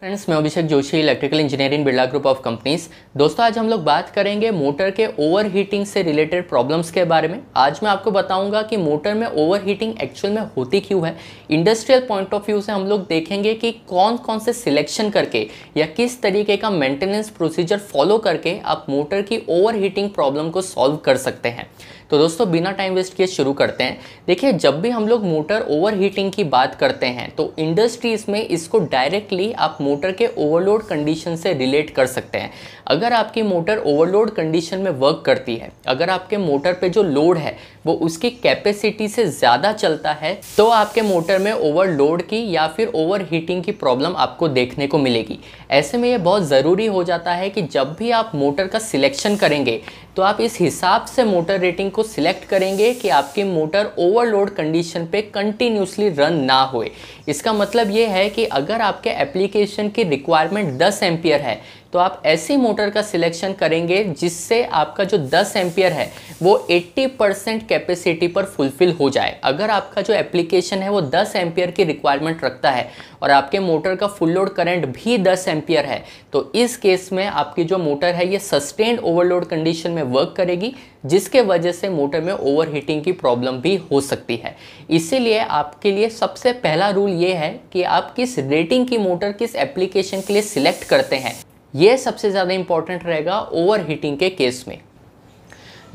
friends मैं Abhishek Joshi electrical engineering Birla group of companies दोस्तों आज हम लोग बात करेंगे मोटर के ओवर हीटिंग से रिलेटेड प्रॉब्लम्स के बारे में आज मैं आपको बताऊंगा कि मोटर में ओवर हीटिंग एक्चुअल में होती क्यों है इंडस्ट्रियल पॉइंट ऑफ व्यू से हम लोग देखेंगे कि कौन कौन से सिलेक्शन करके या किस तरीके का मेंटेनेंस प्रोसीजर फॉलो करके आप मोटर की ओवर हीटिंग प्रॉब्लम को सॉल्व कर सकते हैं तो दोस्तों बिना टाइम वेस्ट किए शुरू करते हैं देखिए जब भी हम लोग मोटर ओवरहीटिंग की बात करते हैं तो इंडस्ट्रीज़ में इसको डायरेक्टली आप मोटर के ओवरलोड कंडीशन से रिलेट कर सकते हैं अगर आपकी मोटर ओवरलोड कंडीशन में वर्क करती है अगर आपके मोटर पे जो लोड है वो उसकी कैपेसिटी से ज़्यादा चलता है तो आपके मोटर में ओवरलोड की या फिर ओवर हीटिंग की प्रॉब्लम आपको देखने को मिलेगी ऐसे में ये बहुत ज़रूरी हो जाता है कि जब भी आप मोटर का सिलेक्शन करेंगे तो आप इस हिसाब से मोटर रेटिंग को सिलेक्ट करेंगे कि आपकी मोटर ओवरलोड कंडीशन पे कंटिन्यूसली रन ना होए इसका मतलब ये है कि अगर आपके एप्लीकेशन की रिक्वायरमेंट 10 एम्पियर है तो आप ऐसी मोटर का सिलेक्शन करेंगे जिससे आपका जो 10 एम्पियर है वो 80 परसेंट कैपेसिटी पर फुलफिल हो जाए अगर आपका जो एप्लीकेशन है वो 10 एम्पियर की रिक्वायरमेंट रखता है और आपके मोटर का फुल लोड करंट भी 10 एम्पियर है तो इस केस में आपकी जो मोटर है ये सस्टेन ओवरलोड कंडीशन में वर्क करेगी जिसके वजह से मोटर में ओवरहीटिंग की प्रॉब्लम भी हो सकती है इसीलिए आपके लिए सबसे पहला रूल ये है कि आप किस रेटिंग की मोटर किस एप्लीकेशन के लिए सिलेक्ट करते हैं ये सबसे ज़्यादा इंपॉर्टेंट रहेगा ओवर हीटिंग के केस में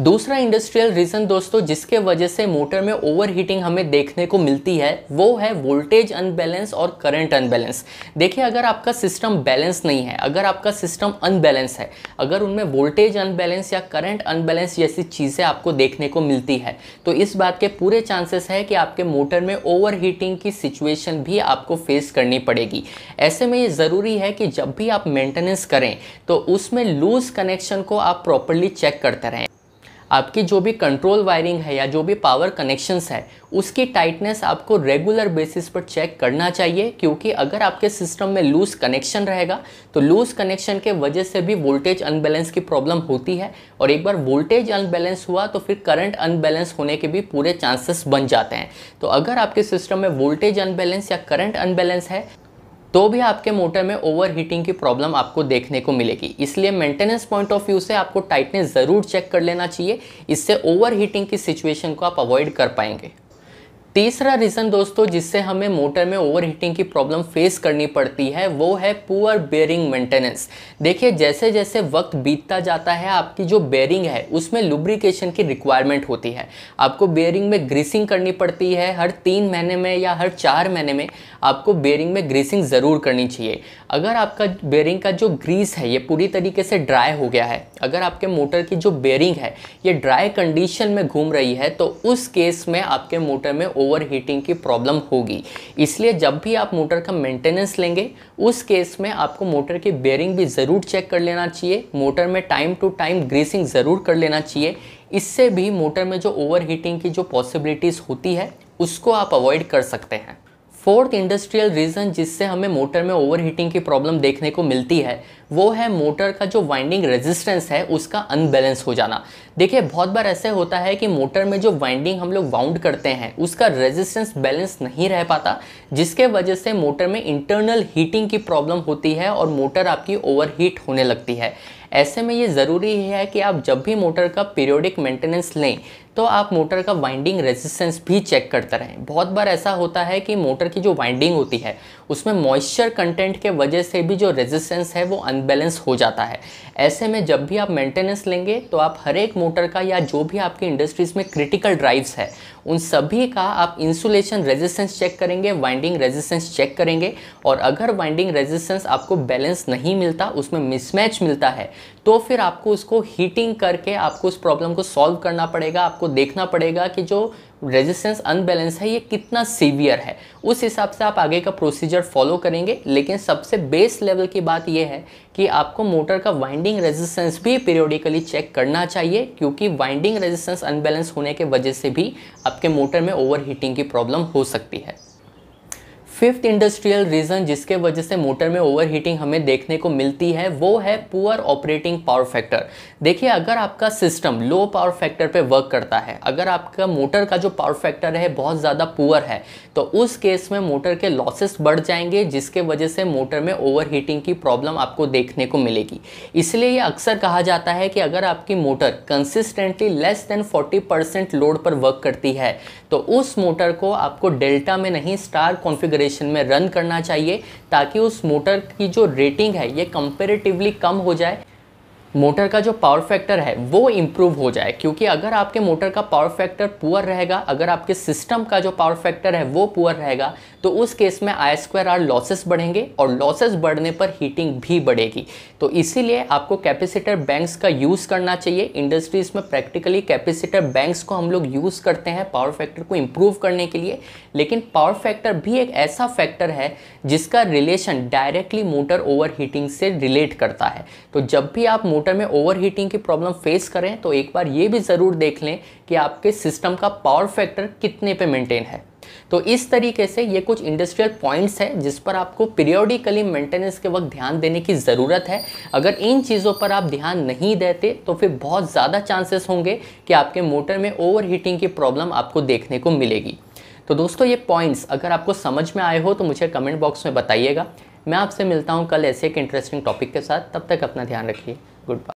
दूसरा इंडस्ट्रियल रीज़न दोस्तों जिसके वजह से मोटर में ओवरहीटिंग हमें देखने को मिलती है वो है वोल्टेज अनबैलेंस और करंट अनबैलेंस देखिए अगर आपका सिस्टम बैलेंस नहीं है अगर आपका सिस्टम अनबैलेंस है अगर उनमें वोल्टेज अनबैलेंस या करंट अनबैलेंस जैसी चीज़ें आपको देखने को मिलती है तो इस बात के पूरे चांसेस है कि आपके मोटर में ओवर की सिचुएशन भी आपको फेस करनी पड़ेगी ऐसे में ये ज़रूरी है कि जब भी आप मेंटेनेंस करें तो उसमें लूज़ कनेक्शन को आप प्रॉपरली चेक करते रहें आपकी जो भी कंट्रोल वायरिंग है या जो भी पावर कनेक्शंस है उसकी टाइटनेस आपको रेगुलर बेसिस पर चेक करना चाहिए क्योंकि अगर आपके सिस्टम में लूज कनेक्शन रहेगा तो लूज कनेक्शन के वजह से भी वोल्टेज अनबैलेंस की प्रॉब्लम होती है और एक बार वोल्टेज अनबैलेंस हुआ तो फिर करंट अनबैलेंस होने के भी पूरे चांसेस बन जाते हैं तो अगर आपके सिस्टम में वोल्टेज अनबैलेंस या करंट अनबैलेंस है तो भी आपके मोटर में ओवर हीटिंग की प्रॉब्लम आपको देखने को मिलेगी इसलिए मेंटेनेंस पॉइंट ऑफ व्यू से आपको टाइटनेस ज़रूर चेक कर लेना चाहिए इससे ओवर हीटिंग की सिचुएशन को आप अवॉइड कर पाएंगे तीसरा रीज़न दोस्तों जिससे हमें मोटर में ओवर हीटिंग की प्रॉब्लम फेस करनी पड़ती है वो है पुअर बेयरिंग मेंटेनेंस देखिए जैसे जैसे वक्त बीतता जाता है आपकी जो बेयरिंग है उसमें लुब्रिकेशन की रिक्वायरमेंट होती है आपको बेयरिंग में ग्रीसिंग करनी पड़ती है हर तीन महीने में या हर चार महीने में आपको बेयरिंग में ग्रीसिंग ज़रूर करनी चाहिए अगर आपका बेयरिंग का जो ग्रीस है ये पूरी तरीके से ड्राई हो गया है अगर आपके मोटर की जो बेयरिंग है ये ड्राई कंडीशन में घूम रही है तो उस केस में आपके मोटर में ओवर हीटिंग की प्रॉब्लम होगी इसलिए जब भी आप मोटर का मेंटेनेंस लेंगे उस केस में आपको मोटर की बेयरिंग भी ज़रूर चेक कर लेना चाहिए मोटर में टाइम टू टाइम ग्रीसिंग ज़रूर कर लेना चाहिए इससे भी मोटर में जो ओवर हीटिंग की जो पॉसिबिलिटीज़ होती है उसको आप अवॉइड कर सकते हैं फोर्थ इंडस्ट्रियल रीज़न जिससे हमें मोटर में ओवरहीटिंग की प्रॉब्लम देखने को मिलती है वो है मोटर का जो वाइंडिंग रेजिस्टेंस है उसका अनबैलेंस हो जाना देखिए बहुत बार ऐसे होता है कि मोटर में जो वाइंडिंग हम लोग वाउंड करते हैं उसका रेजिस्टेंस बैलेंस नहीं रह पाता जिसके वजह से मोटर में इंटरनल हीटिंग की प्रॉब्लम होती है और मोटर आपकी ओवरहीट होने लगती है ऐसे में ये ज़रूरी है कि आप जब भी मोटर का पीरियोडिक मेंटेनेंस लें तो आप मोटर का वाइंडिंग रेजिस्टेंस भी चेक करते रहें बहुत बार ऐसा होता है कि मोटर की जो वाइंडिंग होती है उसमें मॉइस्चर कंटेंट के वजह से भी जो रेजिस्टेंस है वो अनबैलेंस हो जाता है ऐसे में जब भी आप मेंटेनेंस लेंगे तो आप हर एक मोटर का या जो भी आपकी इंडस्ट्रीज़ में क्रिटिकल ड्राइव्स है उन सभी का आप इंसुलेशन रेजिस्टेंस चेक करेंगे वाइंडिंग रेजिस्टेंस चेक करेंगे और अगर वाइंडिंग रेजिस्टेंस आपको बैलेंस नहीं मिलता उसमें मिसमैच मिलता है तो फिर आपको उसको हीटिंग करके आपको उस प्रॉब्लम को सॉल्व करना पड़ेगा आपको देखना पड़ेगा कि जो रेजिस्टेंस अनबैलेंस है ये कितना सीवियर है उस हिसाब से आप आगे का प्रोसीजर फॉलो करेंगे लेकिन सबसे बेस लेवल की बात यह है कि आपको मोटर का वाइंडिंग रेजिस्टेंस भी पीरियोडिकली चेक करना चाहिए क्योंकि वाइंडिंग रेजिस्टेंस अनबैलेंस होने के वजह से भी आपके मोटर में ओवर हीटिंग की प्रॉब्लम हो सकती है फिफ्थ इंडस्ट्रियल रीज़न जिसके वजह से मोटर में ओवरहीटिंग हमें देखने को मिलती है वो है पुअर ऑपरेटिंग पावर फैक्टर देखिए अगर आपका सिस्टम लो पावर फैक्टर पे वर्क करता है अगर आपका मोटर का जो पावर फैक्टर है बहुत ज़्यादा पुअर है तो उस केस में मोटर के लॉसेस बढ़ जाएंगे जिसके वजह से मोटर में ओवर की प्रॉब्लम आपको देखने को मिलेगी इसलिए ये अक्सर कहा जाता है कि अगर आपकी motor consistently less than 40 load पर वर्क करती है तो उस मोटर को आपको डेल्टा में नहीं स्टार कॉन्फ़िगरेशन कंडीशन में रन करना चाहिए ताकि उस मोटर की जो रेटिंग है ये कंपेरेटिवली कम हो जाए मोटर का जो पावर फैक्टर है वो इम्प्रूव हो जाए क्योंकि अगर आपके मोटर का पावर फैक्टर पुअर रहेगा अगर आपके सिस्टम का जो पावर फैक्टर है वो पुअर रहेगा तो उस केस में आई स्क्वायर आर लॉसेस बढ़ेंगे और लॉसेस बढ़ने पर हीटिंग भी बढ़ेगी तो इसीलिए आपको कैपेसिटर बैंक्स का यूज़ करना चाहिए इंडस्ट्रीज़ में प्रैक्टिकली कैपेसिटर बैंक्स को हम लोग यूज़ करते हैं पावर फैक्टर को इम्प्रूव करने के लिए लेकिन पावर फैक्टर भी एक ऐसा फैक्टर है जिसका relation directly motor over heating से रिलेट करता है तो जब भी आप मोटर में ओवरहीटिंग की प्रॉब्लम फेस करें तो एक बार ये भी ज़रूर देख लें कि आपके सिस्टम का पावर फैक्टर कितने पे मेंटेन है तो इस तरीके से ये कुछ इंडस्ट्रियल पॉइंट्स हैं जिस पर आपको पीरियोडिकली मेंटेनेंस के वक्त ध्यान देने की ज़रूरत है अगर इन चीज़ों पर आप ध्यान नहीं देते तो फिर बहुत ज़्यादा चांसेस होंगे कि आपके मोटर में ओवर की प्रॉब्लम आपको देखने को मिलेगी तो दोस्तों ये पॉइंट्स अगर आपको समझ में आए हो तो मुझे कमेंट बॉक्स में बताइएगा मैं आपसे मिलता हूँ कल ऐसे एक इंटरेस्टिंग टॉपिक के साथ तब तक अपना ध्यान रखिए goodbye